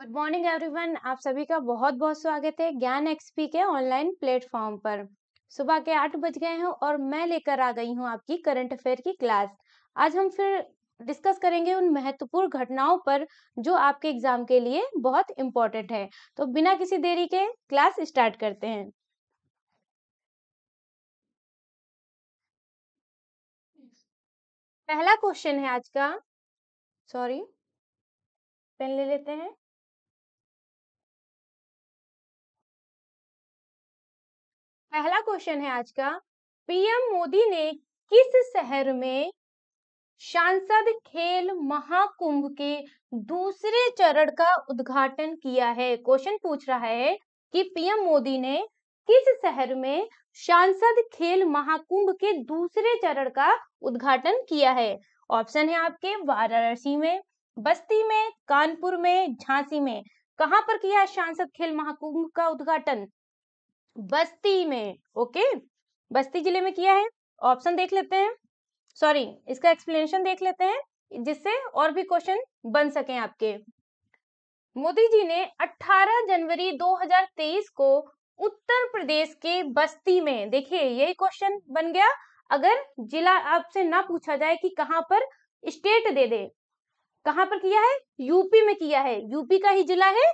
Good morning everyone आप सभी का बहुत बहुत स्वागत है ज्ञान एक्सपी के ऑनलाइन प्लेटफॉर्म पर सुबह के आठ बज गए हैं और मैं लेकर आ गई हूँ आपकी करंट अफेयर की क्लास आज हम फिर डिस्कस करेंगे उन महत्वपूर्ण घटनाओं पर जो आपके एग्जाम के लिए बहुत इंपॉर्टेंट है तो बिना किसी देरी के क्लास स्टार्ट करते हैं पहला क्वेश्चन है आज का सॉरी पेन ले लेते हैं पहला क्वेश्चन है आज का पीएम मोदी ने किस शहर में सांसद खेल महाकुंभ के दूसरे चरण का उद्घाटन किया है क्वेश्चन पूछ रहा है कि पीएम मोदी ने किस शहर में सांसद खेल महाकुंभ के दूसरे चरण का उद्घाटन किया है ऑप्शन है आपके वाराणसी में बस्ती में कानपुर में झांसी में कहां पर किया सांसद खेल महाकुंभ का उद्घाटन बस्ती में ओके बस्ती जिले में किया है ऑप्शन देख लेते हैं सॉरी इसका एक्सप्लेनेशन देख लेते हैं जिससे और भी क्वेश्चन बन सके आपके मोदी जी ने 18 जनवरी 2023 को उत्तर प्रदेश के बस्ती में देखिए यही क्वेश्चन बन गया अगर जिला आपसे ना पूछा जाए कि कहां पर स्टेट दे दे कहां पर किया है यूपी में किया है यूपी का ही जिला है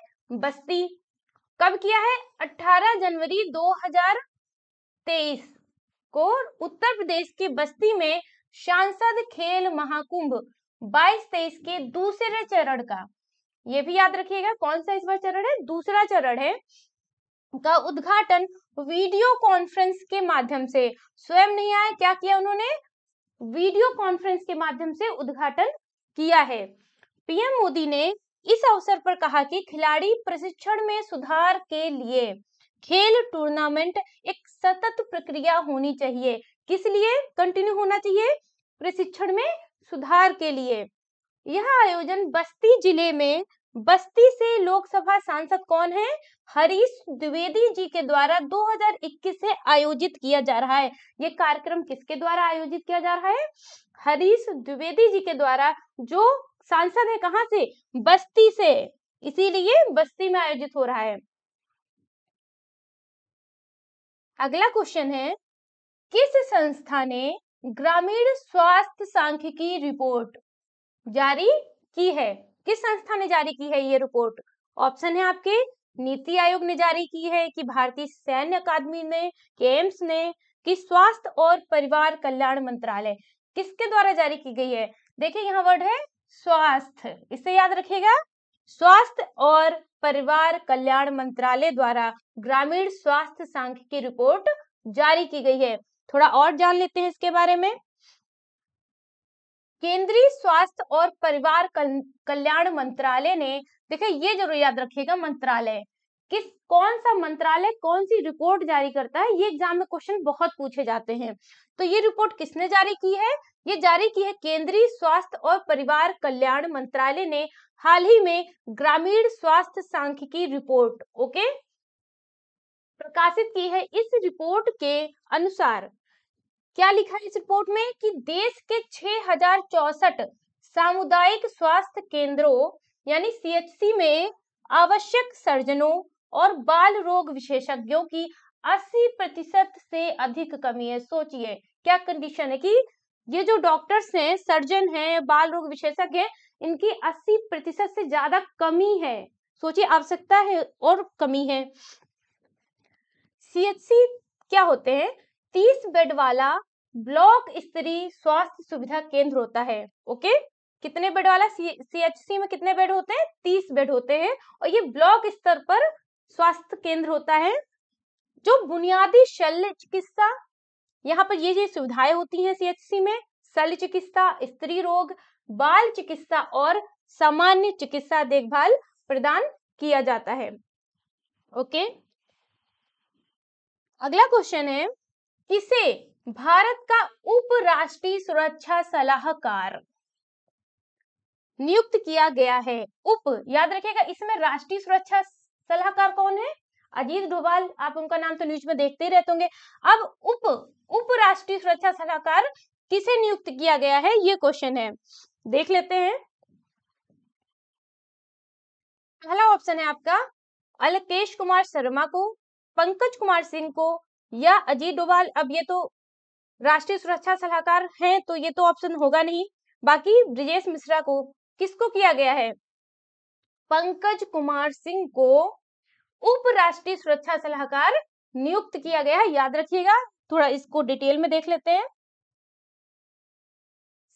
बस्ती कब किया है 18 जनवरी 2023 को उत्तर प्रदेश के बस्ती में सांसद खेल महाकुंभ 22 तेईस के दूसरे चरण का ये भी याद रखिएगा कौन सा इस बार चरण है दूसरा चरण है का उद्घाटन वीडियो कॉन्फ्रेंस के माध्यम से स्वयं नहीं आया क्या किया उन्होंने वीडियो कॉन्फ्रेंस के माध्यम से उद्घाटन किया है पीएम मोदी ने इस अवसर पर कहा कि खिलाड़ी प्रशिक्षण में सुधार के लिए खेल टूर्नामेंट एक सतत प्रक्रिया होनी चाहिए किस लिए कंटिन्यू होना चाहिए प्रशिक्षण में सुधार के लिए यह आयोजन बस्ती जिले में बस्ती से लोकसभा सांसद कौन है हरीश द्विवेदी जी के द्वारा 2021 से आयोजित किया जा रहा है ये कार्यक्रम किसके द्वारा आयोजित किया जा रहा है हरीश द्विवेदी जी के द्वारा जो सांसद है कहाँ से बस्ती से इसीलिए बस्ती में आयोजित हो रहा है अगला क्वेश्चन है किस संस्था ने ग्रामीण स्वास्थ्य सांख्यिकी रिपोर्ट जारी की है किस संस्था ने जारी की है ये रिपोर्ट ऑप्शन है आपके नीति आयोग ने जारी की है कि भारतीय सैन्य अकादमी ने कि एम्स ने कि स्वास्थ्य और परिवार कल्याण मंत्रालय किसके द्वारा जारी की गई है देखिए यहाँ वर्ड है स्वास्थ्य इसे याद रखिएगा स्वास्थ्य और परिवार कल्याण मंत्रालय द्वारा ग्रामीण स्वास्थ्य की रिपोर्ट जारी की गई है थोड़ा और जान लेते हैं इसके बारे में केंद्रीय स्वास्थ्य और परिवार कल्याण मंत्रालय ने देखिए ये जरूर याद रखिएगा मंत्रालय किस कौन सा मंत्रालय कौन सी रिपोर्ट जारी करता है ये एग्जाम में क्वेश्चन बहुत पूछे जाते हैं तो ये रिपोर्ट किसने जारी की है ये जारी की है केंद्रीय स्वास्थ्य और परिवार कल्याण मंत्रालय ने हाल ही में ग्रामीण स्वास्थ्य सांख्यिकी रिपोर्ट ओके प्रकाशित की है इस रिपोर्ट के अनुसार क्या लिखा है इस रिपोर्ट में कि देश के छह सामुदायिक स्वास्थ्य केंद्रों यानी सीएचसी में आवश्यक सर्जनों और बाल रोग विशेषज्ञों की 80 प्रतिशत से अधिक कमी है सोचिए क्या कंडीशन है कि ये जो डॉक्टर्स हैं सर्जन हैं बाल रोग विशेषज्ञ हैं इनकी 80 प्रतिशत से ज्यादा कमी है सोचिए आवश्यकता है और कमी है सीएचसी क्या होते हैं तीस बेड वाला ब्लॉक स्तरीय स्वास्थ्य सुविधा केंद्र होता है ओके कितने बेड वाला सी में कितने बेड होते हैं तीस बेड होते हैं और ये ब्लॉक स्तर पर स्वास्थ्य केंद्र होता है जो बुनियादी शल्य चिकित्सा यहाँ पर ये ये सुविधाएं होती हैं सीएचसी में शल्य चिकित्सा स्त्री रोग बाल चिकित्सा और सामान्य चिकित्सा देखभाल प्रदान किया जाता है ओके अगला क्वेश्चन है किसे भारत का उपराष्ट्रीय सुरक्षा सलाहकार नियुक्त किया गया है उप याद रखिएगा इसमें राष्ट्रीय सुरक्षा सलाहकार कौन है अजीत डोभाल आप उनका नाम तो न्यूज में देखते ही रहते होंगे अब उप उपराष्ट्रीय सुरक्षा सलाहकार किसे नियुक्त किया गया है ये क्वेश्चन है देख लेते हैं पहला ऑप्शन है आपका अलकेश कुमार शर्मा को पंकज कुमार सिंह को या अजीत डोभाल अब ये तो राष्ट्रीय सुरक्षा सलाहकार हैं तो ये तो ऑप्शन होगा नहीं बाकी ब्रिजेश मिश्रा को किसको किया गया है पंकज कुमार सिंह को उपराष्ट्रीय सुरक्षा सलाहकार नियुक्त किया गया है याद रखिएगा थोड़ा इसको डिटेल में देख लेते हैं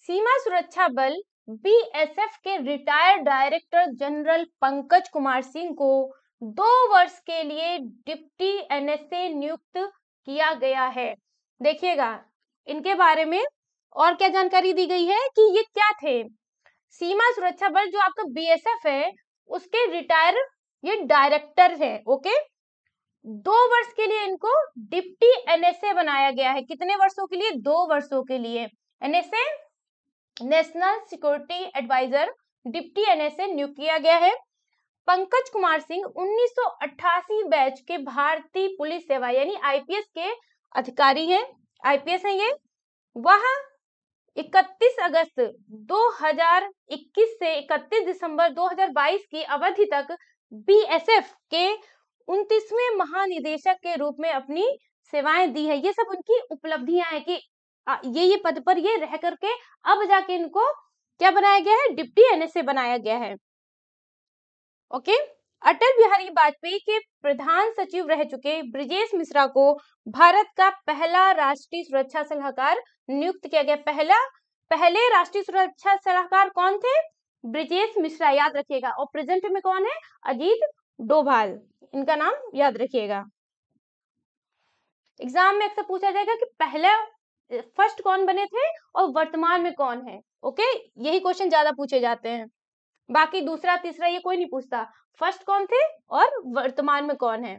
सीमा सुरक्षा बल बीएसएफ के retired director general Pankaj Kumar Singh को दो वर्ष के लिए डिप्टी एनएसए नियुक्त किया गया है देखिएगा इनके बारे में और क्या जानकारी दी गई है कि ये क्या थे सीमा सुरक्षा बल जो आपका बीएसएफ है उसके रिटायर ये डायरेक्टर है ओके दो वर्ष के लिए इनको डिप्टी एनएसए बनाया गया है कितने वर्षों के लिए दो वर्षों के लिए NSA national security advisor deputy NSA नियुक्त किया गया है पंकज कुमार सिंह 1988 बैच के भारतीय पुलिस सेवा यानी आईपीएस के अधिकारी हैं आईपीएस हैं ये वह 31 अगस्त 2021 से 31 दिसंबर 2022 की अवधि तक बीएसएफ के उनतीसवें महानिदेशक के रूप में अपनी सेवाएं दी है ये सब उनकी उपलब्धियां हैं कि ये ये पद पर ये रह करके अब जाके इनको क्या बनाया गया है डिप्टी एनएसए बनाया गया है ओके अटल बिहारी वाजपेयी के प्रधान सचिव रह चुके ब्रिजेश मिश्रा को भारत का पहला राष्ट्रीय सुरक्षा सलाहकार नियुक्त किया गया पहला पहले राष्ट्रीय सुरक्षा सलाहकार कौन थे ब्रिजेश मिश्रा याद रखिएगा और प्रेजेंट में कौन है अजीत डोभाल इनका नाम याद रखिएगा एग्जाम में अक्सर पूछा जाएगा कि पहले फर्स्ट कौन बने थे और वर्तमान में कौन है ओके यही क्वेश्चन ज्यादा पूछे जाते हैं बाकी दूसरा तीसरा ये कोई नहीं पूछता फर्स्ट कौन थे और वर्तमान में कौन है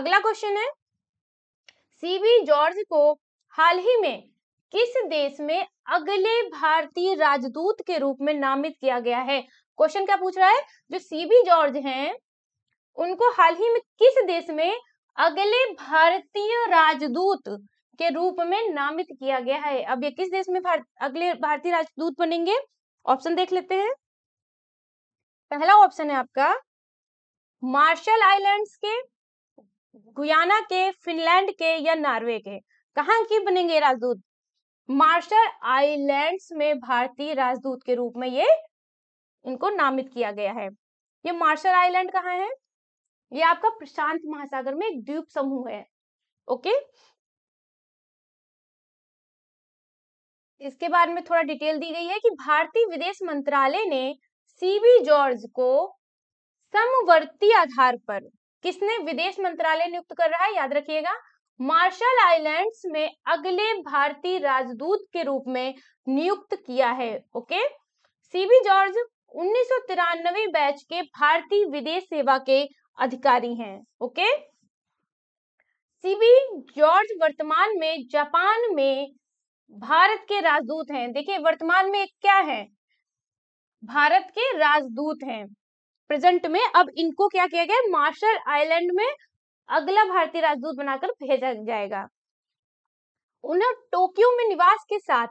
अगला क्वेश्चन है सीबी जॉर्ज को हाल ही में किस देश में अगले भारतीय राजदूत के रूप में नामित किया गया है क्वेश्चन क्या पूछ रहा है जो सीबी जॉर्ज हैं उनको हाल ही में किस देश में अगले भारतीय राजदूत के रूप में नामित किया गया है अब ये किस देश में भार, अगले भारतीय राजदूत बनेंगे ऑप्शन देख लेते हैं पहला ऑप्शन है आपका मार्शल आइलैंड्स के गुयाना के फिनलैंड के या नॉर्वे के कहा की बनेंगे राजदूत मार्शल आइलैंड्स में भारतीय राजदूत के रूप में ये इनको नामित किया गया है ये मार्शल आइलैंड कहाँ है ये आपका प्रशांत महासागर में एक द्वीप समूह है ओके इसके बारे में थोड़ा डिटेल दी गई है कि भारतीय विदेश मंत्रालय ने सीबी जॉर्ज को समवर्ती आधार पर किसने विदेश मंत्रालय नियुक्त कर रहा है याद रखिएगा मार्शल आइलैंड्स में अगले भारतीय राजदूत के रूप में नियुक्त किया है ओके सीबी जॉर्ज उन्नीस बैच के भारतीय विदेश सेवा के अधिकारी हैं ओके सीबी जॉर्ज वर्तमान में जापान में भारत के राजदूत हैं देखिए वर्तमान में क्या है भारत के राजदूत हैं प्रेजेंट में अब इनको क्या किया गया मार्शल आइलैंड में अगला भारतीय राजदूत बनाकर भेजा जाएगा उन्हें टोक्यो में निवास के साथ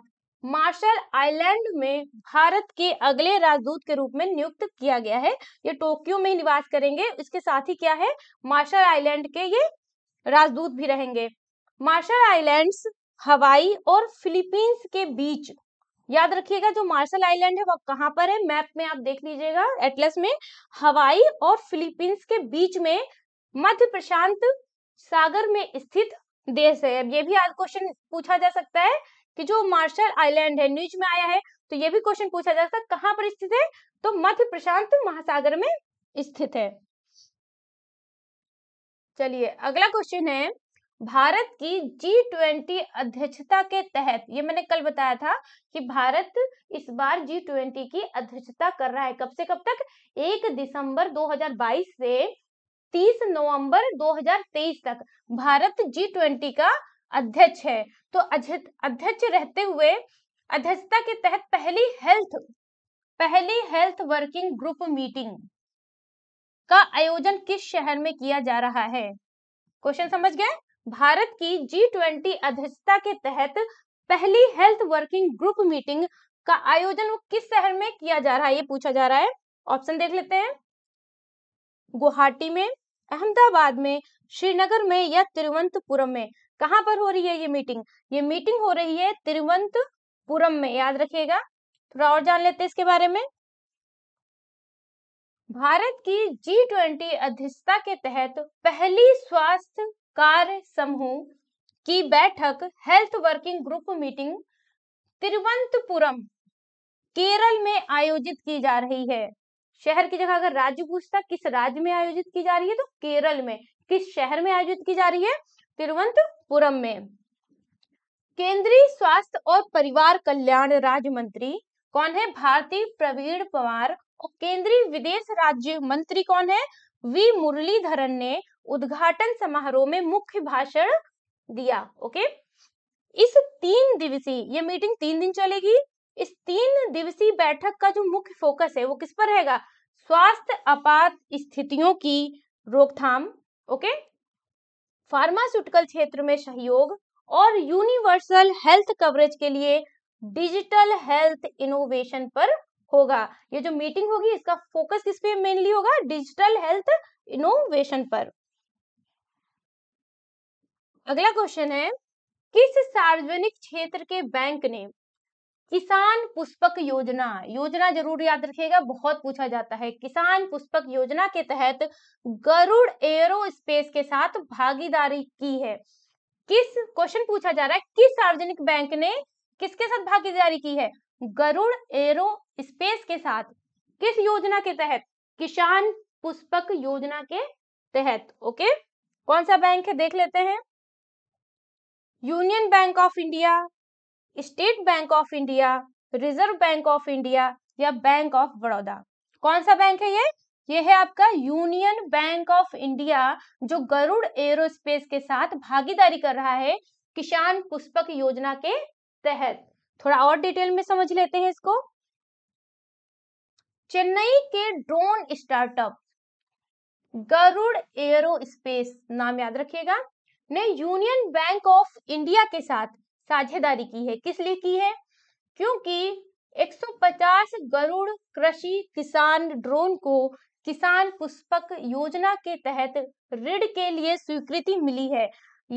मार्शल आइलैंड में भारत के अगले राजदूत के रूप में नियुक्त किया गया है ये टोक्यो में ही निवास करेंगे इसके साथ ही क्या है मार्शल आइलैंड के ये राजदूत भी रहेंगे मार्शल आइलैंड्स हवाई और फिलीपींस के बीच याद रखिएगा जो मार्शल आइलैंड है वो कहाँ पर है मैप में आप देख लीजिएगा एटलस में हवाई और फिलीपींस के बीच में मध्य प्रशांत सागर में स्थित देश है अब ये भी क्वेश्चन पूछा जा सकता है कि जो मार्शल आइलैंड है न्यूज में आया है तो ये भी क्वेश्चन पूछा जा सकता है कहाँ पर स्थित है तो मध्य प्रशांत महासागर में स्थित है चलिए अगला क्वेश्चन है भारत की जी ट्वेंटी अध्यक्षता के तहत ये मैंने कल बताया था कि भारत इस बार जी ट्वेंटी की अध्यक्षता कर रहा है कब से कब तक एक दिसंबर 2022 से 30 नवंबर 2023 तक भारत जी ट्वेंटी का अध्यक्ष है तो अध्यक्ष रहते हुए अध्यक्षता के तहत पहली हेल्थ पहली हेल्थ वर्किंग ग्रुप मीटिंग का आयोजन किस शहर में किया जा रहा है क्वेश्चन समझ गए भारत की जी ट्वेंटी अध्यक्षता के तहत पहली हेल्थ वर्किंग ग्रुप मीटिंग का आयोजन वो किस शहर में किया जा रहा है ये पूछा जा रहा है ऑप्शन देख लेते हैं गुवाहाटी में अहमदाबाद में श्रीनगर में या तिरुवंतपुरम में कहां पर हो रही है ये मीटिंग ये मीटिंग हो रही है तिरुवंतपुरम में याद रखिएगा थोड़ा और जान लेते हैं इसके बारे में भारत की जी ट्वेंटी अध्यक्षता के तहत पहली स्वास्थ्य कार्य समूह की बैठक health working group meeting Thiruvananthapuram Kerala में आयोजित की जा रही है शहर की जगह अगर राज्य पूछता किस राज्य में आयोजित की जा रही है तो केरल में किस शहर में आयोजित की जा रही है तिरुवंतपुरम में केंद्रीय स्वास्थ्य और परिवार कल्याण राज्य मंत्री कौन है भारती प्रवीण पवार और केंद्रीय विदेश राज्य मंत्री कौन है वी मुरलीधरन ने उद्घाटन समारोह में मुख्य भाषण दिया ओके इस तीन दिवसीय ये मीटिंग तीन दिन चलेगी इस तीन दिवसीय बैठक का जो मुख्य फोकस है वो किस पर रहेगा स्वास्थ्य आपात स्थितियों की रोकथाम ओके फार्मास्यूटिकल क्षेत्र में सहयोग और यूनिवर्सल हेल्थ कवरेज के लिए डिजिटल हेल्थ इनोवेशन पर होगा ये जो मीटिंग होगी इसका फोकस किस पे मेनली होगा डिजिटल हेल्थ इनोवेशन पर अगला क्वेश्चन है किस सार्वजनिक क्षेत्र के बैंक ने किसान पुष्पक योजना योजना जरूर याद रखिएगा बहुत पूछा जाता है किसान पुष्पक योजना के तहत गरुड़ एरो स्पेस के साथ भागीदारी की है किस क्वेश्चन पूछा जा रहा है किस सार्वजनिक बैंक ने किसके साथ भागीदारी की है गरुड़ एरो स्पेस के साथ किस योजना के तहत किसान पुष्पक योजना के तहत ओके कौन सा बैंक है देख लेते हैं Union Bank of India State Bank of India Reserve Bank of India या बैंक ऑफ बड़ौदा कौन सा बैंक है ये ये है आपका यूनियन बैंक ऑफ इंडिया जो गरुड़ एरोस्पेस के साथ भागीदारी कर रहा है किसान पुष्पक योजना के तहत थोड़ा और डिटेल में समझ लेते हैं इसको चेन्नई के drone startup Garuda Aerospace space नाम याद रखिएगा ने यूनियन बैंक ऑफ इंडिया के साथ साझेदारी की है किस लिए की है क्योंकि 150 गरुड़ कृषि किसान ड्रोन को किसान पुष्पक योजना के तहत ऋण के लिए स्वीकृति मिली है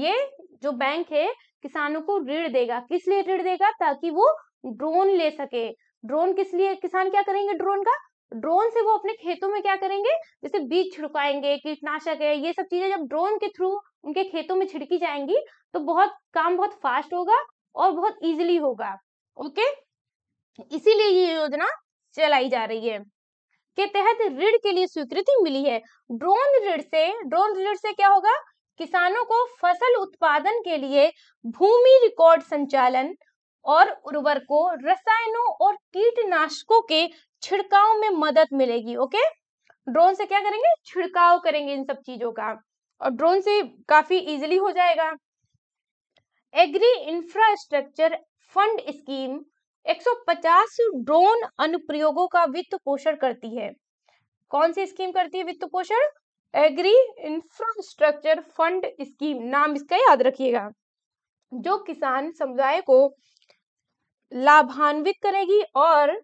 ये जो बैंक है किसानों को ऋण देगा किस लिए ऋण देगा ताकि वो ड्रोन ले सके ड्रोन किस लिए किसान क्या करेंगे ड्रोन का ड्रोन से वो अपने खेतों में क्या करेंगे जैसे बीज छिड़काएंगे कीटनाशक है ये सब चीजें जब ड्रोन के थ्रू उनके खेतों में छिड़की जाएंगी तो बहुत काम बहुत फास्ट होगा और बहुत इजिली होगा ओके इसीलिए ये योजना चलाई जा रही है के तहत ऋण के लिए स्वीकृति मिली है ड्रोन ऋण से ड्रोन ऋण से क्या होगा किसानों को फसल उत्पादन के लिए भूमि रिकॉर्ड संचालन और उर्वरकों रसायनों और कीटनाशकों के छिड़काव में मदद मिलेगी ओके ड्रोन से क्या करेंगे छिड़काव करेंगे इन सब चीजों का और ड्रोन से काफी इजीली हो जाएगा agri infrastructure fund scheme 150 drone अनुप्रयोगों का वित्त पोषण करती है कौन सी स्कीम करती है वित्त पोषण एग्री इंफ्रास्ट्रक्चर फंड स्कीम नाम इसका याद रखिएगा जो किसान समुदाय को लाभान्वित करेगी और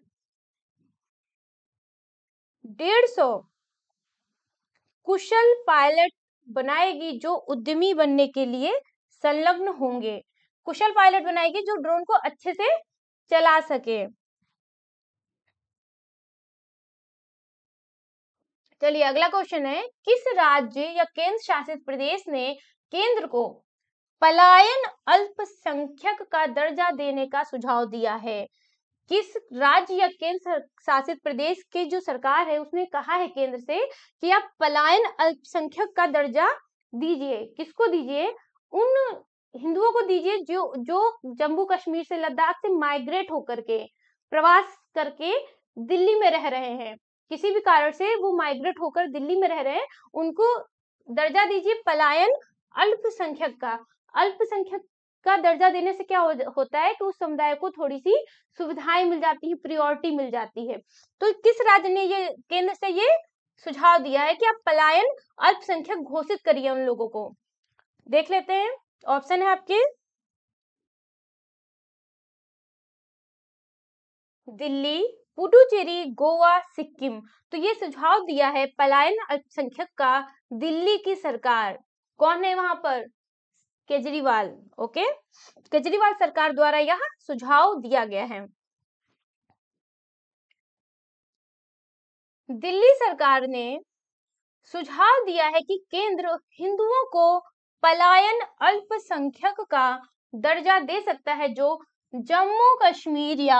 डेढ़ सौ कुशल पायलट बनाएगी जो उद्यमी बनने के लिए संलग्न होंगे कुशल पायलट बनाएगी जो ड्रोन को अच्छे से चला सके चलिए अगला क्वेश्चन है किस राज्य या केंद्र शासित प्रदेश ने केंद्र को पलायन अल्पसंख्यक का दर्जा देने का सुझाव दिया है किस राज्य या केंद्र शासित प्रदेश के जो सरकार है उसने कहा है केंद्र से कि आप पलायन अल्पसंख्यक का दर्जा दीजिए किसको दीजिए उन हिंदुओं को दीजिए जो जो जम्मू कश्मीर से लद्दाख से माइग्रेट होकर के प्रवास करके दिल्ली में रह रहे हैं किसी भी कारण से वो माइग्रेट होकर दिल्ली में रह रहे हैं उनको दर्जा दीजिए पलायन अल्पसंख्यक का अल्पसंख्यक का दर्जा देने से क्या हो, होता है कि उस समुदाय को थोड़ी सी सुविधाएं मिल जाती है प्रियोरिटी मिल जाती है तो किस राज्य ने ये केंद्र से ये सुझाव दिया है कि आप पलायन अल्पसंख्यक घोषित करिए उन लोगों को देख लेते हैं ऑप्शन है आपके दिल्ली पुडुचेरी गोवा सिक्किम तो ये सुझाव दिया है पलायन अल्पसंख्यक का दिल्ली की सरकार कौन है वहां पर केजरीवाल ओके केजरीवाल सरकार द्वारा यह सुझाव दिया गया है दिल्ली सरकार ने सुझाव दिया है कि केंद्र हिंदुओं को पलायन अल्पसंख्यक का दर्जा दे सकता है जो जम्मू कश्मीर या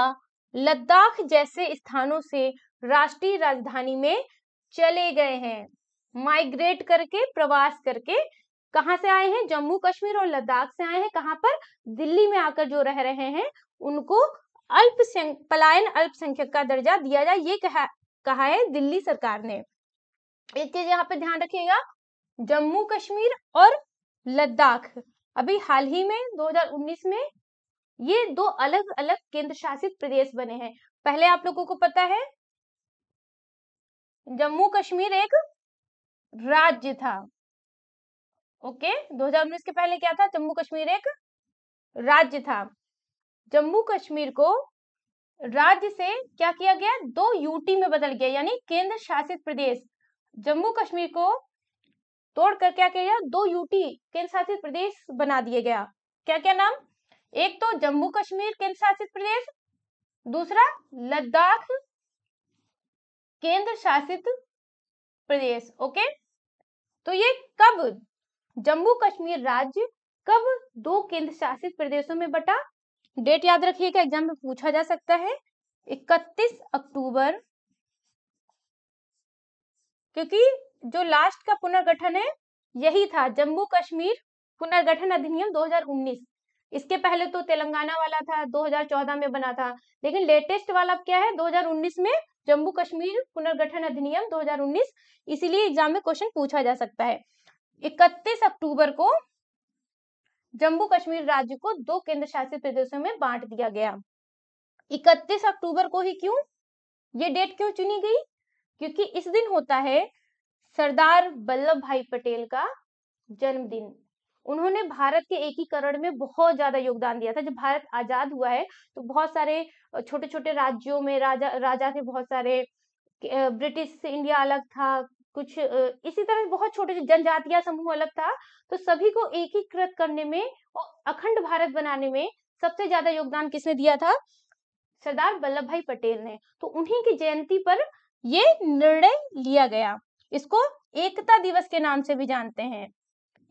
लद्दाख जैसे स्थानों से राष्ट्रीय राजधानी में चले गए हैं माइग्रेट करके प्रवास करके कहाँ से आए हैं जम्मू कश्मीर और लद्दाख से आए हैं कहाँ पर दिल्ली में आकर जो रह रहे हैं उनको अल्पसंख्यक पलायन अल्पसंख्यक का दर्जा दिया जाए ये कहा कहा है दिल्ली सरकार ने एक चीज यहाँ पे ध्यान रखिएगा जम्मू कश्मीर और लद्दाख अभी हाल ही में 2019 में ये दो अलग अलग केंद्र शासित प्रदेश बने हैं पहले आप लोगों को पता है जम्मू कश्मीर एक राज्य था ओके हजार 2019 के पहले क्या था जम्मू कश्मीर एक राज्य था जम्मू कश्मीर को राज्य से क्या किया गया दो यूटी में बदल गया यानी केंद्र शासित प्रदेश जम्मू कश्मीर को तोड़कर क्या किया गया दो यूटी केंद्र शासित प्रदेश बना दिया गया क्या क्या नाम एक तो जम्मू कश्मीर केंद्र शासित प्रदेश दूसरा लद्दाख केंद्र शासित प्रदेश ओके तो ये कब जम्मू कश्मीर राज्य कब दो केंद्र शासित प्रदेशों में बटा डेट याद रखिएगा एग्जाम में पूछा जा सकता है 31 अक्टूबर क्योंकि जो लास्ट का पुनर्गठन है यही था जम्मू कश्मीर पुनर्गठन अधिनियम 2019 इसके पहले तो तेलंगाना वाला था 2014 में बना था लेकिन लेटेस्ट वाला क्या है 2019 में जम्मू कश्मीर पुनर्गठन अधिनियम 2019 इसीलिए एग्जाम में क्वेश्चन पूछा जा सकता है इकतीस अक्टूबर को जम्मू कश्मीर राज्य को दो केंद्र शासित प्रदेशों में बांट दिया गया 31 अक्टूबर को ही क्यों ये डेट क्यों चुनी गई क्योंकि इस दिन होता है सरदार वल्लभ भाई पटेल का जन्मदिन उन्होंने भारत के एकीकरण में बहुत ज्यादा योगदान दिया था जब भारत आजाद हुआ है तो बहुत सारे छोटे छोटे राज्यों में राजा राजा थे बहुत सारे ब्रिटिश से इंडिया अलग था कुछ इसी तरह बहुत छोटे जनजातीय समूह अलग था तो सभी को एकीकृत करने में और अखंड भारत बनाने में सबसे ज्यादा योगदान किसने दिया था सरदार वल्लभ भाई पटेल ने तो उन्हीं की जयंती पर ये निर्णय लिया गया इसको एकता दिवस के नाम से भी जानते हैं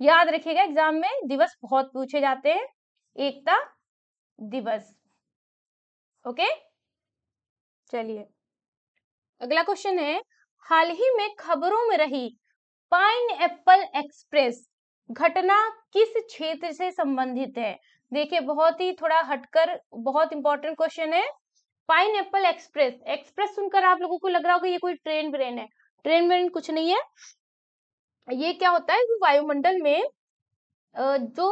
याद रखिएगा एग्जाम में दिवस बहुत पूछे जाते हैं एकता दिवस ओके चलिए अगला क्वेश्चन है हाल ही में खबरों में रही पाइन एप्पल एक्सप्रेस घटना किस क्षेत्र से संबंधित है देखिए बहुत ही थोड़ा हटकर बहुत इंपॉर्टेंट क्वेश्चन है पाइन एप्पल एक्सप्रेस एक्सप्रेस सुनकर आप लोगों को लग रहा होगा ये कोई ट्रेन ब्रेन है ट्रेन ब्रेन कुछ नहीं है ये क्या होता है वायुमंडल में जो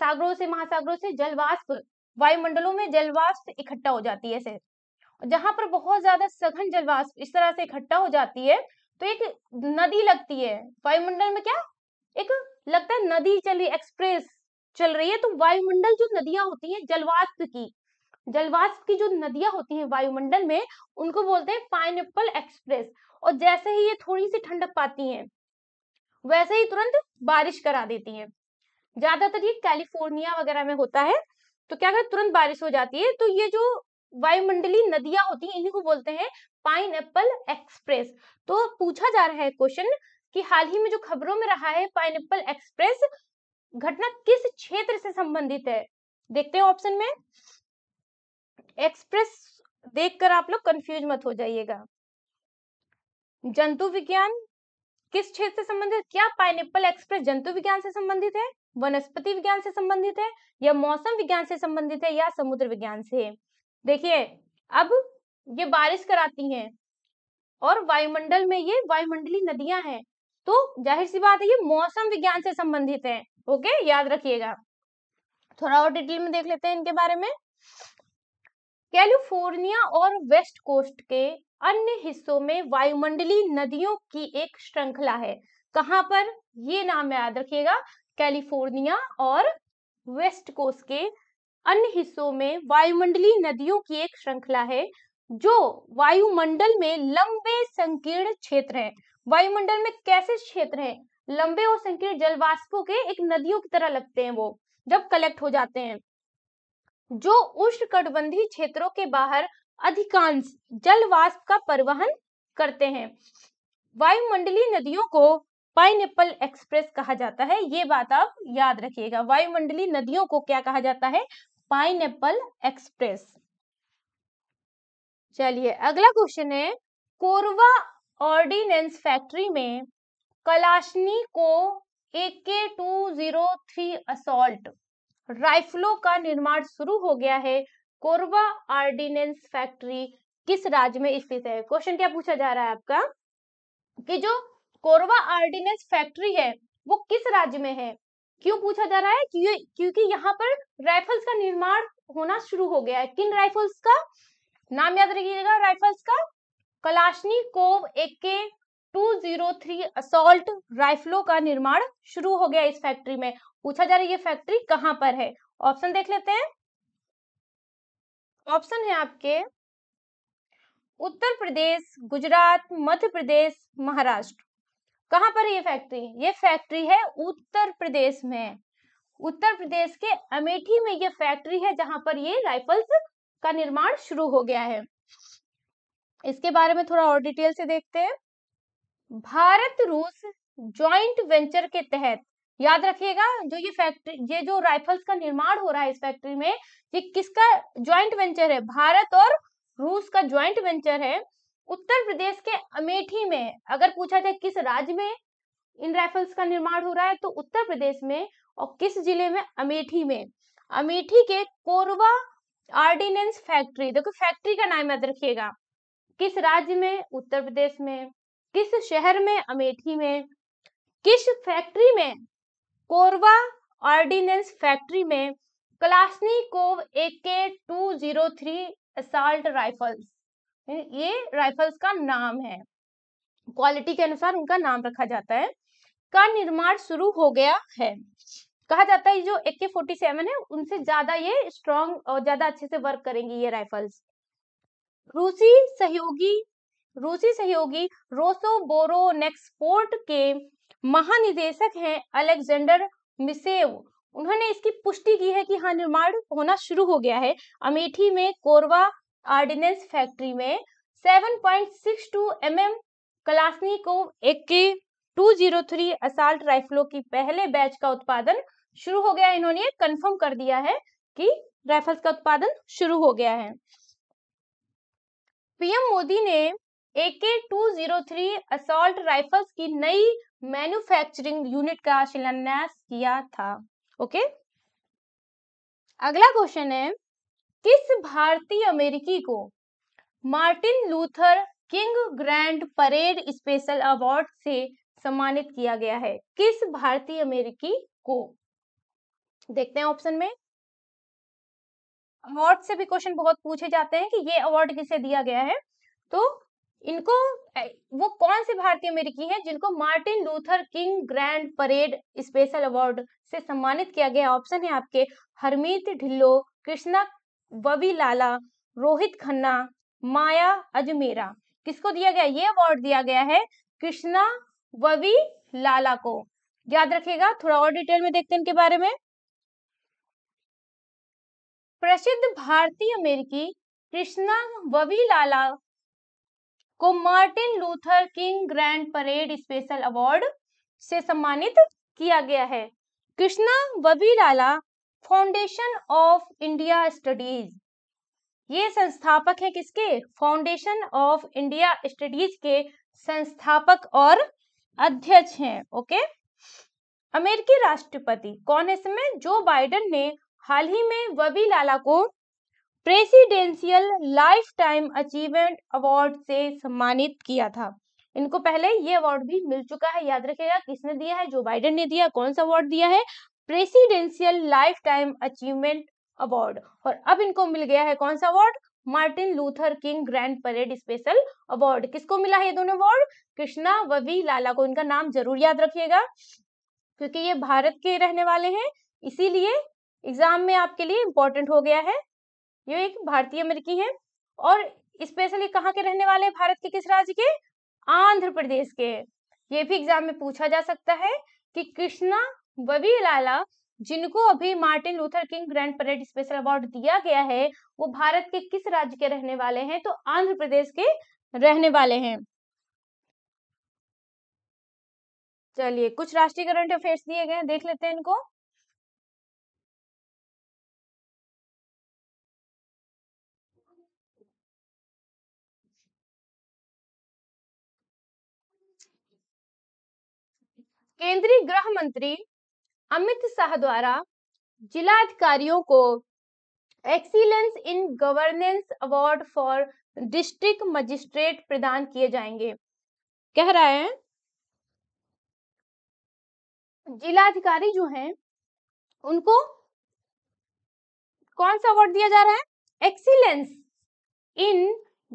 सागरों से महासागरों से जलवाष्प वायुमंडलों में जलवाष्प इकट्ठा हो जाती है ऐसे जहां पर बहुत ज्यादा सघन जलवाष्प इस तरह से इकट्ठा हो जाती है तो एक नदी लगती है वायुमंडल में क्या एक लगता है नदी चली एक्सप्रेस चल रही है तो वायुमंडल जो नदियां होती हैं जलवाष्प की जलवाष्प की जो नदियां होती हैं वायुमंडल में उनको बोलते हैं पाइन एक्सप्रेस और जैसे ही ये थोड़ी सी ठंडक पाती हैं वैसे ही तुरंत बारिश करा देती हैं ज्यादातर ये कैलिफोर्निया वगैरह में होता है तो क्या अगर तुरंत बारिश हो जाती है तो ये जो वायुमंडली नदियां होती हैं इन्हीं को बोलते हैं पाइन एप्पल एक्सप्रेस तो पूछा जा रहा है क्वेश्चन कि हाल ही में जो खबरों में रहा है पाइन एक्सप्रेस घटना किस क्षेत्र से संबंधित है देखते हैं ऑप्शन में एक्सप्रेस देखकर आप लोग कंफ्यूज मत हो जाइएगा जंतु विज्ञान किस क्षेत्र से संबंधित क्या पाइन एक्सप्रेस जंतु विज्ञान से संबंधित है वनस्पति विज्ञान से संबंधित है या मौसम विज्ञान से संबंधित है या समुद्र विज्ञान से देखिए अब ये बारिश कराती हैं और वायुमंडल में ये वायुमंडलीय नदियां हैं तो जाहिर सी बात है ये मौसम विज्ञान से संबंधित है ओके याद रखिएगा थोड़ा और डिटेल में देख लेते हैं इनके बारे में कैलिफोर्निया और वेस्ट कोस्ट के अन्य हिस्सों में वायुमंडलीय नदियों की एक श्रृंखला है कहां पर ये नाम याद रखिएगा कैलिफोर्निया और वेस्ट कोस्ट के अन्य हिस्सों में वायुमंडलीय नदियों की एक श्रृंखला है जो वायुमंडल में लंबे संकीर्ण क्षेत्र है वायुमंडल में कैसे क्षेत्र है लंबे और संकीर्ण जलवाष्पों के एक नदियों की तरह लगते हैं वो जब कलेक्ट हो जाते हैं जो उष्ण कटबंधी क्षेत्रों के बाहर अधिकांश जलवाष्प का परिवहन करते हैं वायुमंडलीय नदियों को पाइन एक्सप्रेस कहा जाता है ये बात आप याद रखिएगा वायुमंडलीय नदियों को क्या कहा जाता है पाइन एप्पल एक्सप्रेस चलिए अगला क्वेश्चन है कोरवा ऑर्डिनेंस फैक्ट्री में Kalashnikov K two zero three assault राइफलों का निर्माण शुरू हो गया है कोरबा ऑर्डिनेंस फैक्ट्री किस राज्य में स्थित है क्वेश्चन क्या पूछा जा रहा है आपका कि जो कोरबा ऑर्डिनेंस फैक्ट्री है वो किस राज्य में है क्यों पूछा जा रहा है क्योंकि यहाँ पर राइफल्स का निर्माण होना शुरू हो गया है किन राइफल्स का नाम याद रखिएगा राइफल्स का कलाशनी कोव एके 203 असोल्ट राइफलों का निर्माण शुरू हो गया इस फैक्ट्री में पूछा जा रहा है ये फैक्ट्री कहां पर है ऑप्शन देख लेते हैं ऑप्शन है आपके उत्तर प्रदेश गुजरात मध्य प्रदेश महाराष्ट्र कहाँ पर है ये फैक्ट्री ये फैक्ट्री है उत्तर प्रदेश में उत्तर प्रदेश के अमेठी में ये फैक्ट्री है जहां पर ये राइफल्स का निर्माण शुरू हो गया है इसके बारे में थोड़ा और डिटेल से देखते हैं भारत रूस जॉइंट वेंचर के तहत याद रखिएगा जो ये फैक्ट्री ये जो राइफल्स का निर्माण हो रहा है इस फैक्ट्री में ये किसका ज्वाइंट वेंचर है भारत और रूस का ज्वाइंट वेंचर है उत्तर प्रदेश के अमेठी में अगर पूछा जाए किस राज्य में इन राइफल्स का निर्माण हो रहा है तो उत्तर प्रदेश में और किस जिले में अमेठी में अमेठी के कोरवा आर्डिनेंस फैक्ट्री देखो फैक्ट्री का नाम याद रखिएगा किस राज्य में उत्तर प्रदेश में किस शहर में अमेठी में किस फैक्ट्री में कोरवा ऑर्डिनेंस फैक्ट्री में क्लासनी Kalashnikov A K two zero three assault rifles ये राइफल्स का नाम है क्वालिटी के अनुसार उनका नाम रखा जाता है का निर्माण शुरू हो गया है कहा जाता है जो ए के फोर्टी सेवन है उनसे ज्यादा ये स्ट्रॉन्ग और ज्यादा अच्छे से वर्क करेंगी ये राइफल्स रूसी सहयोगी रूसी सहयोगी रोसो बोरो नेक्सपोर्ट के महानिदेशक हैं अलेक्जेंडर मिसेव उन्होंने इसकी पुष्टि की है कि हाँ निर्माण होना शुरू हो गया है अमेठी में कोरवा ऑर्डिनेंस फैक्ट्री में 7.62 MM Kalashnikov AK M 203 assault राइफलों की पहले बैच का उत्पादन शुरू हो गया इन्होंने कंफर्म कर दिया है कि राइफल्स का उत्पादन शुरू हो गया है पीएम मोदी ने A K two zero three assault rifles की नई मैन्युफैक्चरिंग यूनिट का शिलान्यास किया था ओके अगला क्वेश्चन है किस भारतीय अमेरिकी को Martin Luther King grand parade special award से सम्मानित किया गया है किस भारतीय अमेरिकी को देखते हैं ऑप्शन में अवार्ड से भी क्वेश्चन बहुत पूछे जाते हैं कि ये अवार्ड किसे दिया गया है तो इनको वो कौन से भारतीय अमेरिकी हैं जिनको Martin Luther King grand parade special award से सम्मानित किया गया ऑप्शन है आपके हरमीत ढिल्लो कृष्णा बबी लाला रोहित खन्ना माया अजमेरा किसको दिया गया ये अवार्ड दिया गया है कृष्णा ववी लाला को याद रखिएगा थोड़ा और डिटेल में देखते हैं इनके बारे में प्रसिद्ध भारतीय अमेरिकी कृष्णा ववी लाला को Martin Luther King grand parade special award से सम्मानित किया गया है Krishna Vavilala foundation of India studies ये संस्थापक है किसके फाउंडेशन ऑफ इंडिया स्टडीज के संस्थापक और अध्यक्ष हैं ओके अमेरिकी राष्ट्रपति कौन है इसमें जो बाइडन ने हाल ही में वबी लाला को presidential lifetime achievement award से सम्मानित किया था इनको पहले ये अवार्ड भी मिल चुका है याद रखेगा किसने दिया है जो बाइडन ने दिया कौन सा अवार्ड दिया है presidential lifetime achievement award और अब इनको मिल गया है कौन सा award Martin Luther King grand parade special award किसको मिला है ये दोनों अवार्ड कृष्णा ववी लाला को इनका नाम जरूर याद रखिएगा क्योंकि ये भारत के रहने वाले हैं इसीलिए एग्जाम में आपके लिए इम्पोर्टेंट हो गया है ये एक भारतीय अमेरिकी है और स्पेशली कहाँ के रहने वाले हैं भारत के किस राज्य के आंध्र प्रदेश के ये भी एग्जाम में पूछा जा सकता है कि कृष्णा वही लाला जिनको अभी Martin Luther King grand parade special award दिया गया है वो भारत के किस राज्य के रहने वाले हैं तो आंध्र प्रदेश के रहने वाले हैं चलिए कुछ राष्ट्रीय करंट अफेयर्स दिए गए हैं देख लेते हैं इनको केंद्रीय गृह मंत्री अमित शाह द्वारा जिला अधिकारियों को excellence in governance award for district magistrate प्रदान किए जाएंगे कह रहा है जिला अधिकारी जो हैं उनको कौन सा अवार्ड दिया जा रहा है excellence in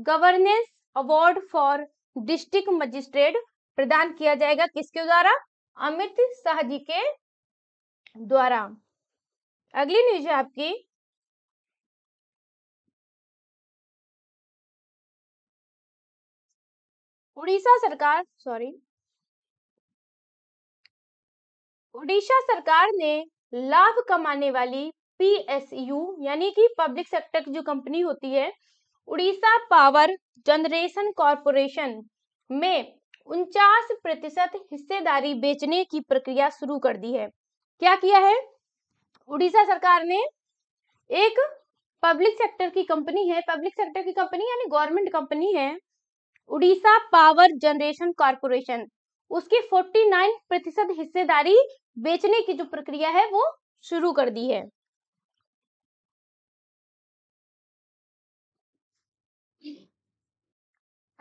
governance award for district magistrate प्रदान किया जाएगा किसके द्वारा अमित शाह जी के द्वारा अगली न्यूज है आपकी उड़ीसा सरकार सॉरी उड़ीसा सरकार ने लाभ कमाने वाली पीएसयू यानी कि पब्लिक सेक्टर की जो कंपनी होती है उड़ीसा पावर जनरेशन कॉरपोरेशन में उनचास प्रतिशत हिस्सेदारी बेचने की प्रक्रिया शुरू कर दी है क्या किया है उड़ीसा सरकार ने एक पब्लिक सेक्टर की कंपनी है पब्लिक सेक्टर की कंपनी यानी गवर्नमेंट कंपनी है उड़ीसा पावर जनरेशन कॉरपोरेशन उसकी 49 प्रतिशत हिस्सेदारी बेचने की जो प्रक्रिया है वो शुरू कर दी है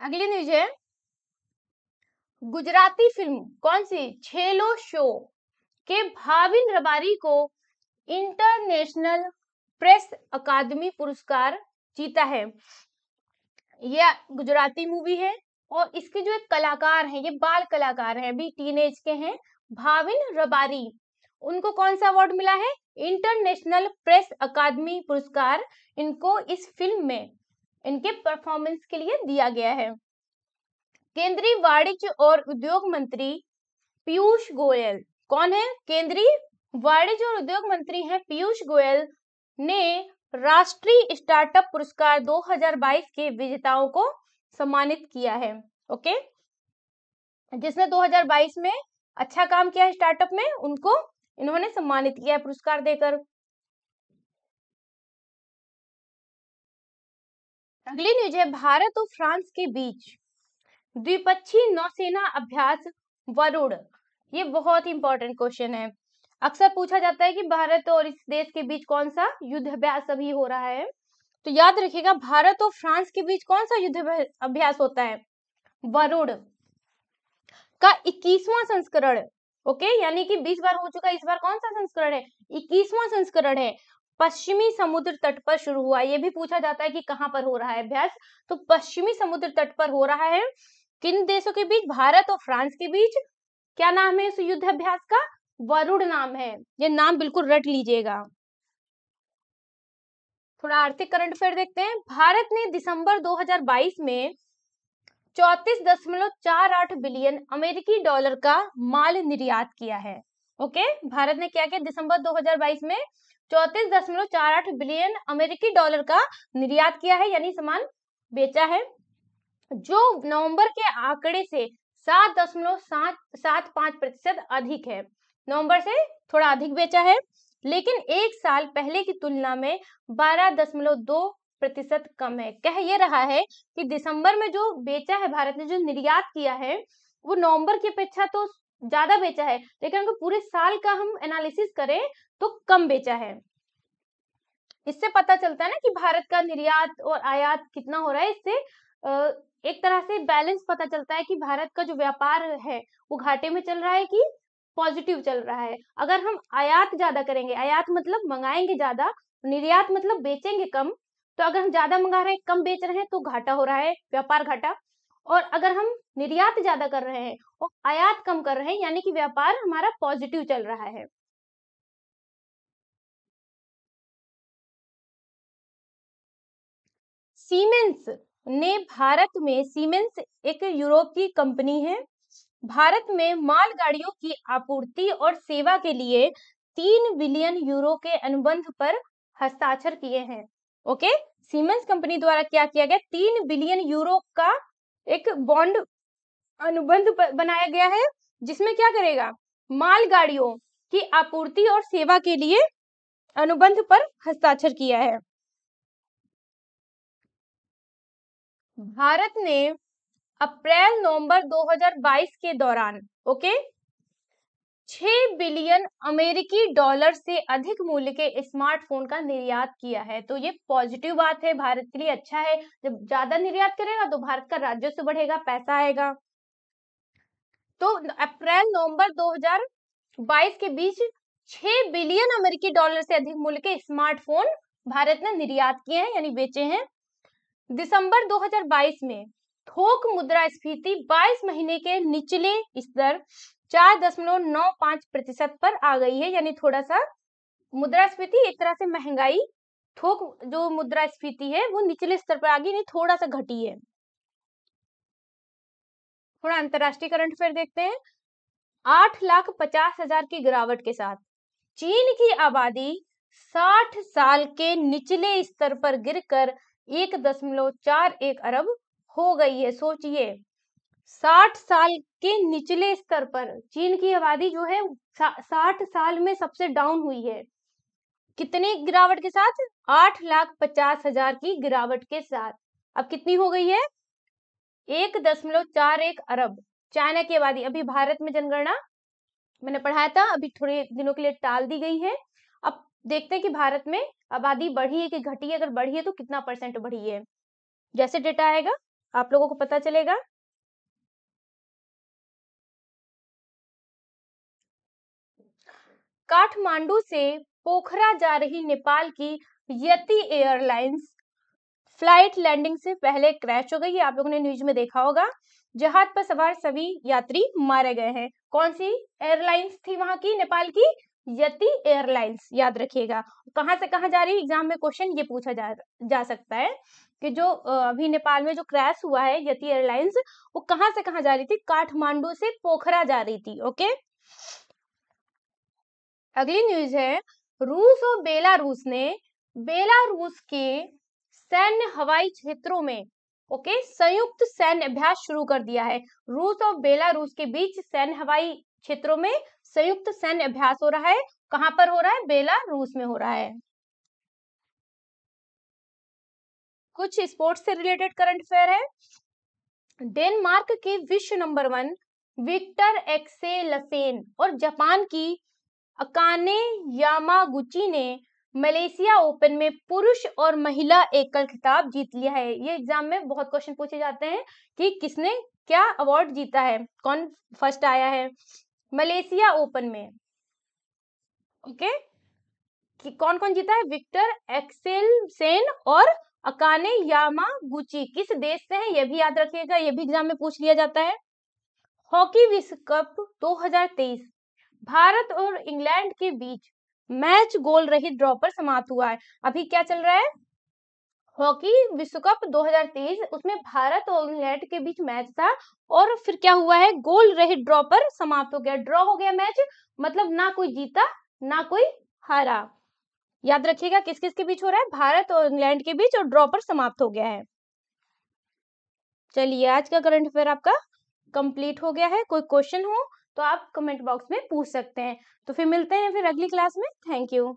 अगली न्यूज है गुजराती फिल्म कौन सी छेलो शो के भाविन रबारी को इंटरनेशनल प्रेस अकादमी पुरस्कार जीता है यह गुजराती मूवी है और इसके जो एक कलाकार हैं ये बाल कलाकार हैं अभी टीनेज के हैं भाविन रबारी उनको कौन सा अवार्ड मिला है इंटरनेशनल प्रेस अकादमी पुरस्कार इनको इस फिल्म में इनके परफॉर्मेंस के लिए दिया गया है केंद्रीय वाणिज्य और उद्योग मंत्री पीयूष गोयल कौन है केंद्रीय वाणिज्य और उद्योग मंत्री हैं पीयूष गोयल ने राष्ट्रीय स्टार्टअप पुरस्कार 2022 के विजेताओं को सम्मानित किया है ओके जिसने 2022 में अच्छा काम किया स्टार्टअप में उनको इन्होंने सम्मानित किया है पुरस्कार देकर अगली न्यूज है भारत और फ्रांस के बीच द्विपक्षीय नौसेना अभ्यास वरुण ये बहुत ही इंपॉर्टेंट क्वेश्चन है अक्सर पूछा जाता है कि भारत और इस देश के बीच कौन सा युद्ध अभ्यास अभी हो रहा है तो याद रखिएगा भारत और फ्रांस के बीच कौन सा युद्ध अभ्यास होता है वरुण का इक्कीसवा संस्करण ओके यानी कि बीस बार हो चुका इस बार कौन सा संस्करण है इक्कीसवां संस्करण है पश्चिमी समुद्र तट पर शुरू हुआ ये भी पूछा जाता है कि कहाँ पर हो रहा है अभ्यास तो पश्चिमी समुद्र तट पर हो रहा है किन देशों के बीच भारत और फ्रांस के बीच क्या नाम है इस युद्ध अभ्यास का वरुण नाम है ये नाम बिल्कुल रट लीजिएगा थोड़ा आर्थिक करंट अफेयर देखते हैं भारत ने दिसंबर 2022 में चौतीस दशमलव चार आठ बिलियन अमेरिकी डॉलर का माल निर्यात किया है ओके भारत ने क्या किया दिसंबर 2022 में चौतीस दशमलव चार आठ बिलियन अमेरिकी डॉलर का निर्यात किया है यानी सामान बेचा है जो नवंबर के आंकड़े से सात दशमलव सात सात पाँच प्रतिशत अधिक है नवंबर से थोड़ा अधिक बेचा है लेकिन एक साल पहले की तुलना में बारह दशमलव दो प्रतिशत कम है कह ये रहा है कि दिसंबर में जो बेचा है भारत ने जो निर्यात किया है वो नवंबर की अपेक्षा तो ज्यादा बेचा है लेकिन अगर पूरे साल का हम एनालिसिस करें तो कम बेचा है इससे पता चलता है ना कि भारत का निर्यात और आयात कितना हो रहा है इससे एक तरह से बैलेंस पता चलता है कि भारत का जो व्यापार है वो घाटे में चल रहा है कि पॉजिटिव चल रहा है अगर हम आयात ज्यादा करेंगे आयात मतलब मंगाएंगे ज्यादा निर्यात मतलब बेचेंगे कम तो अगर हम ज्यादा मंगा रहे हैं कम बेच रहे हैं तो घाटा हो रहा है व्यापार घाटा और अगर हम निर्यात ज्यादा कर रहे हैं और आयात कम कर रहे हैं यानी कि व्यापार हमारा पॉजिटिव चल रहा है सीमेंस ने भारत में सीमेंस एक यूरोप की कंपनी है भारत में मालगाड़ियों की आपूर्ति और सेवा के लिए तीन बिलियन यूरो के अनुबंध पर हस्ताक्षर किए हैं ओके सीमेंस कंपनी द्वारा क्या किया गया तीन बिलियन यूरो का एक बॉन्ड अनुबंध बनाया गया है जिसमें क्या करेगा मालगाड़ियों की आपूर्ति और सेवा के लिए अनुबंध पर हस्ताक्षर किया है भारत ने अप्रैल नवंबर 2022 के दौरान ओके छह बिलियन अमेरिकी डॉलर से अधिक मूल्य के स्मार्टफोन का निर्यात किया है तो ये पॉजिटिव बात है भारत के लिए अच्छा है जब ज्यादा निर्यात करेगा तो भारत का राजस्व बढ़ेगा पैसा आएगा तो अप्रैल नवंबर 2022 के बीच 6 बिलियन अमेरिकी डॉलर से अधिक मूल्य के स्मार्टफोन भारत ने निर्यात किए हैं यानी बेचे हैं दिसंबर 2022 में थोक मुद्रास्फीति 22 महीने के निचले स्तर चार दशमलव नौ पांच प्रतिशत पर आ गई है यानी थोड़ा सा मुद्रास्फीति एक तरह से महंगाई थोक जो मुद्रास्फीति है वो निचले स्तर पर आ गई थोड़ा सा घटी है थोड़ा अंतरराष्ट्रीय करंट अफेयर देखते हैं आठ लाख पचास हजार की गिरावट के साथ चीन की आबादी साठ साल के निचले स्तर पर गिरकर एक दशमलव चार एक अरब हो गई है सोचिए साठ साल के निचले स्तर पर चीन की आबादी जो है साठ साल में सबसे डाउन हुई है कितने गिरावट के साथ आठ लाख पचास हजार की गिरावट के साथ अब कितनी हो गई है एक दशमलव चार एक अरब चाइना की आबादी अभी भारत में जनगणना मैंने पढ़ाया था अभी थोड़े दिनों के लिए टाल दी गई है अब देखते हैं कि भारत में आबादी बढ़ी है कि घटी है अगर बढ़ी है तो कितना परसेंट बढ़ी है जैसे डेटा आएगा आप लोगों को पता चलेगा काठमांडू से पोखरा जा रही नेपाल की यति एयरलाइंस फ्लाइट लैंडिंग से पहले क्रैश हो गई आप लोगों ने न्यूज में देखा होगा जहाज पर सवार सभी यात्री मारे गए हैं कौन सी एयरलाइंस थी वहां की नेपाल की यति एयरलाइंस याद रखिएगा कहाँ से कहाँ जा रही है एग्जाम में क्वेश्चन ये पूछा जा जा सकता है कि जो अभी नेपाल में जो क्रैश हुआ है यति एयरलाइंस वो कहाँ से कहाँ जा रही थी काठमांडू से पोखरा जा रही थी ओके अगली न्यूज है रूस और बेलारूस ने बेलारूस के सैन्य हवाई क्षेत्रों में ओके संयुक्त सैन्य अभ्यास शुरू कर दिया है रूस और बेलारूस के बीच सैन्य हवाई क्षेत्रों में संयुक्त सैन्य अभ्यास हो रहा है कहां पर हो रहा है बेला रूस में हो रहा है कुछ स्पोर्ट्स से रिलेटेड करंट अफेयर है डेनमार्क के विश्व number one Viktor Axelsen और जापान की अकाने यामागुची ने मलेशिया ओपन में पुरुष और महिला एकल खिताब जीत लिया है ये एग्जाम में बहुत क्वेश्चन पूछे जाते हैं कि किसने क्या अवार्ड जीता है कौन फर्स्ट आया है मलेशिया ओपन में ओके okay? कौन कौन जीता है विक्टर एक्सेल सेन और अकाने यामागुची किस देश से है यह भी याद रखिएगा यह भी एग्जाम में पूछ लिया जाता है हॉकी विश्व कप 2023 भारत और इंग्लैंड के बीच मैच गोल रहित ड्रॉ पर समाप्त हुआ है अभी क्या चल रहा है हॉकी विश्व कप 2023 उसमें भारत और इंग्लैंड के बीच मैच था और फिर क्या हुआ है गोल रहे ड्रॉ पर समाप्त हो गया ड्रॉ हो गया मैच मतलब ना कोई जीता ना कोई हारा याद रखिएगा किस किस के बीच हो रहा है भारत और इंग्लैंड के बीच और ड्रॉ पर समाप्त हो गया है चलिए आज का करंट अफेयर आपका कंप्लीट हो गया है कोई क्वेश्चन हो तो आप कमेंट बॉक्स में पूछ सकते हैं तो फिर मिलते हैं फिर अगली क्लास में थैंक यू